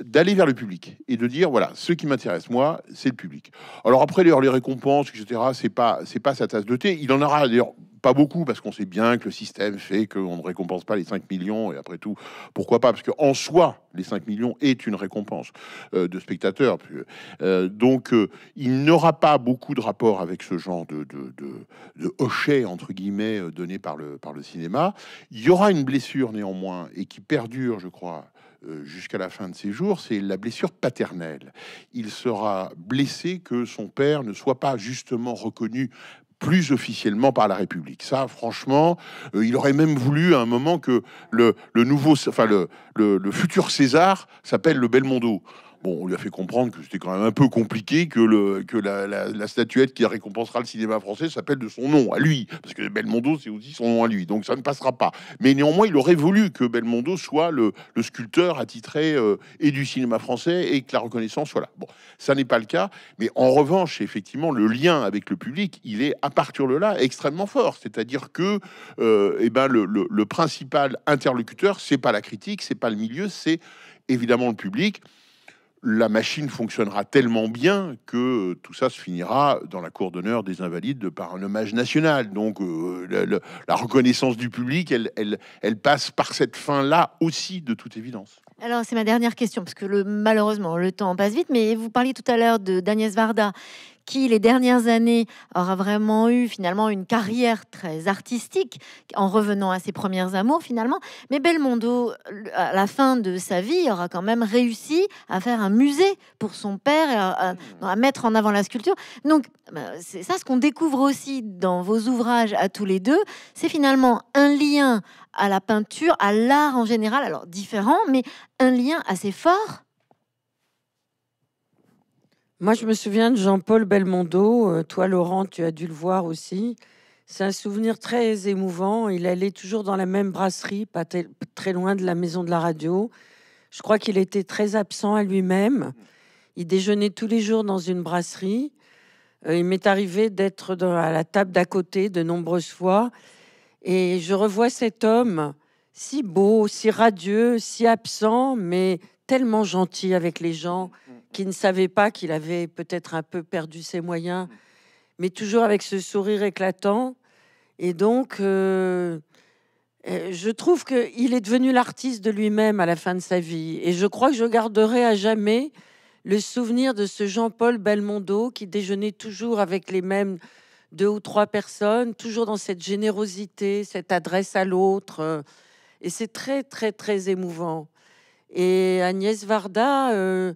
d'aller vers le public et de dire voilà, ce qui m'intéresse moi, c'est le public. Alors après les les récompenses, etc., c'est pas, c'est pas sa tasse de thé. Il en aura d'ailleurs pas beaucoup parce qu'on sait bien que le système fait qu'on ne récompense pas les 5 millions et après tout, pourquoi pas Parce que en soi, les 5 millions est une récompense euh, de spectateurs. Euh, donc, euh, il n'aura pas beaucoup de rapport avec ce genre de, de, de, de hochet, entre guillemets, donné par le, par le cinéma. Il y aura une blessure néanmoins et qui perdure, je crois, euh, jusqu'à la fin de ses jours, c'est la blessure paternelle. Il sera blessé que son père ne soit pas justement reconnu plus officiellement par la République. Ça, franchement, euh, il aurait même voulu à un moment que le, nouveau, enfin le, le futur César s'appelle le Belmondo. Bon, on lui a fait comprendre que c'était quand même un peu compliqué que, que la, statuette qui récompensera le cinéma français s'appelle de son nom à lui, parce que Belmondo, c'est aussi son nom à lui, donc ça ne passera pas. Mais néanmoins, il aurait voulu que Belmondo soit le, sculpteur attitré euh, et du cinéma français et que la reconnaissance soit là. Bon, ça n'est pas le cas, mais en revanche, effectivement, le lien avec le public, il est à partir de là extrêmement fort. C'est-à-dire que euh, eh ben, le, le principal interlocuteur, c'est pas la critique, c'est pas le milieu, c'est évidemment le public la machine fonctionnera tellement bien que euh, tout ça se finira dans la cour d'honneur des invalides par un hommage national. Donc euh, la reconnaissance du public, elle, passe par cette fin-là aussi, de toute évidence. Alors c'est ma dernière question, parce que malheureusement, le temps passe vite, mais vous parliez tout à l'heure de d'Agnès Varda qui les dernières années aura vraiment eu finalement une carrière très artistique en revenant à ses premières amours finalement. Mais Belmondo, à la fin de sa vie, aura quand même réussi à faire un musée pour son père, à, hmm. à mettre en avant la sculpture. Donc bah, c'est ça ce qu'on découvre aussi dans vos ouvrages à tous les deux, c'est finalement un lien à la peinture, à l'art en général, alors différent, mais un lien assez fort moi, je me souviens de Jean-Paul Belmondo. Euh, toi, Laurent, tu as dû le voir aussi. C'est un souvenir très émouvant. Il allait toujours dans la même brasserie, pas très loin de la maison de la radio. Je crois qu'il était très absent à lui-même. Il déjeunait tous les jours dans une brasserie. Euh, il m'est arrivé d'être à la table d'à côté de nombreuses fois. Et je revois cet homme si beau, si radieux, si absent, mais tellement gentil avec les gens qui ne savait pas qu'il avait peut-être un peu perdu ses moyens, mmh. mais toujours avec ce sourire éclatant. Et donc, euh, euh, je trouve qu'il est devenu l'artiste de lui-même à la fin de sa vie. Et je crois que je garderai à jamais le souvenir de ce Jean-Paul Belmondo qui déjeunait toujours avec les mêmes deux ou trois personnes, toujours dans cette générosité, cette adresse à l'autre. Et c'est très, très, très émouvant. Et Agnès Varda... Euh,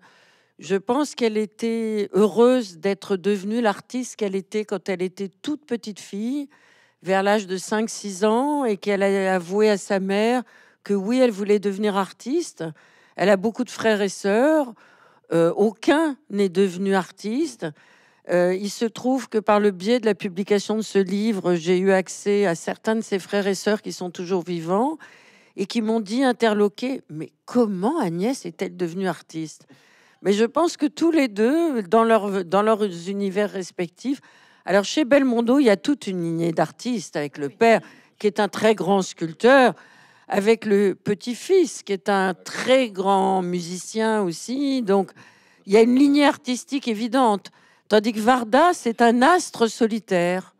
je pense qu'elle était heureuse d'être devenue l'artiste qu'elle était quand elle était toute petite fille, vers l'âge de 5-6 ans, et qu'elle a avoué à sa mère que oui, elle voulait devenir artiste. Elle a beaucoup de frères et sœurs. Euh, aucun n'est devenu artiste. Euh, il se trouve que par le biais de la publication de ce livre, j'ai eu accès à certains de ses frères et sœurs qui sont toujours vivants et qui m'ont dit interloqué, mais comment Agnès est-elle devenue artiste mais je pense que tous les deux, dans, dans leurs univers respectifs, alors chez Belmondo, il y a toute une lignée d'artistes, avec le père qui est un très grand sculpteur, avec le petit-fils qui est un très grand musicien aussi. Donc il y a une lignée artistique évidente. Tandis que Varda, c'est un astre solitaire.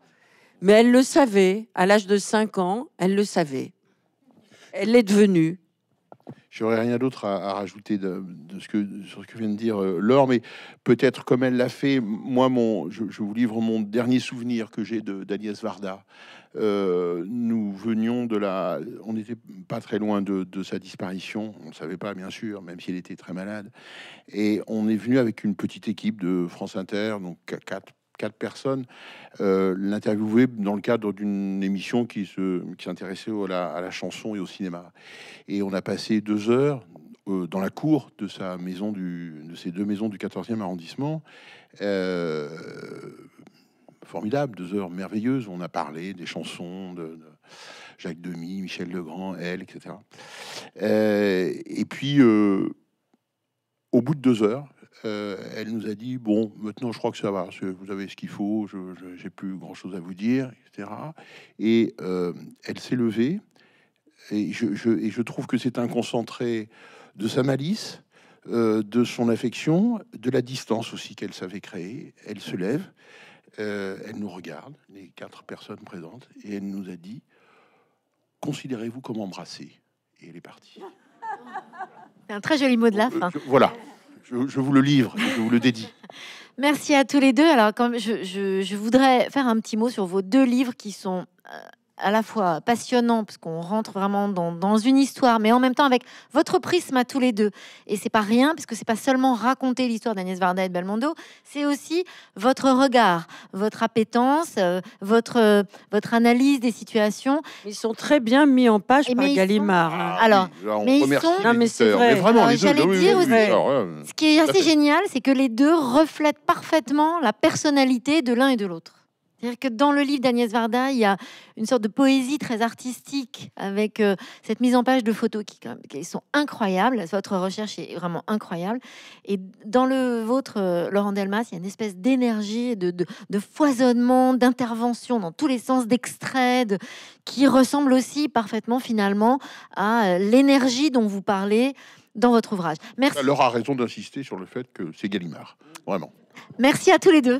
Mais elle le savait, à l'âge de 5 ans, elle le savait. Elle l'est devenue. J'aurais rien d'autre à, rajouter de, ce que, sur ce que vient de dire euh, Laure, mais peut-être comme elle l'a fait, moi, mon, je, vous livre mon dernier souvenir que j'ai d'Agnès Varda. Euh, nous venions de la... On n'était pas très loin de, sa disparition, on ne savait pas, bien sûr, même si elle était très malade. Et on est venu avec une petite équipe de France Inter, donc quatre quatre personnes euh, l'interviewer dans le cadre d'une émission qui se qui s'intéressait à la, à la, chanson et au cinéma. Et on a passé deux heures euh, dans la cour de sa maison du de ces deux maisons du 14e arrondissement. Euh, formidable, deux heures merveilleuses. On a parlé des chansons de, de Jacques Demy, Michel Legrand, elle, etc. Euh, et puis au bout de deux heures, euh, elle nous a dit Bon, maintenant je crois que ça va, vous avez ce qu'il faut, je n'ai plus grand chose à vous dire, etc. Et euh, elle s'est levée, et je, trouve que c'est un concentré de sa malice, euh, de son affection, de la distance aussi qu'elle savait créer. Elle se lève, elle nous regarde, les quatre personnes présentes, et elle nous a dit Considérez-vous comme embrassé. Et elle est partie. C'est un très joli mot de la fin. Voilà. Je, vous le livre, je vous le dédie. [LAUGHS] Merci à tous les deux. Alors, comme je, voudrais faire un petit mot sur vos deux livres qui sont euh, à la fois passionnant, parce qu'on rentre vraiment dans, une histoire, mais en même temps avec votre prisme à tous les deux. Et c'est pas rien, parce que c'est pas seulement raconter l'histoire d'Agnès Varda et de Belmondo, c'est aussi votre regard, votre appétence, euh, votre, euh, votre analyse des situations. Ils sont très bien mis en page par Gallimard. Alors, mais ils sont. mais vraiment, ce qui est assez génial, c'est que les deux reflètent parfaitement la personnalité de l'un et de l'autre. C'est-à-dire que dans le livre d'Agnès Varda, il y a une sorte de poésie très artistique avec euh, cette mise en page de photos qui, sont incroyables. Votre recherche est vraiment incroyable. Et dans le vôtre, euh, Laurent Delmas, il y a une espèce d'énergie, de, de, de, foisonnement, d'intervention dans tous les sens, d'extrait, qui ressemble aussi parfaitement finalement à euh, l'énergie dont vous parlez dans votre ouvrage. Merci. Laurent a raison d'insister sur le fait que c'est Gallimard. Vraiment. Merci à tous les deux.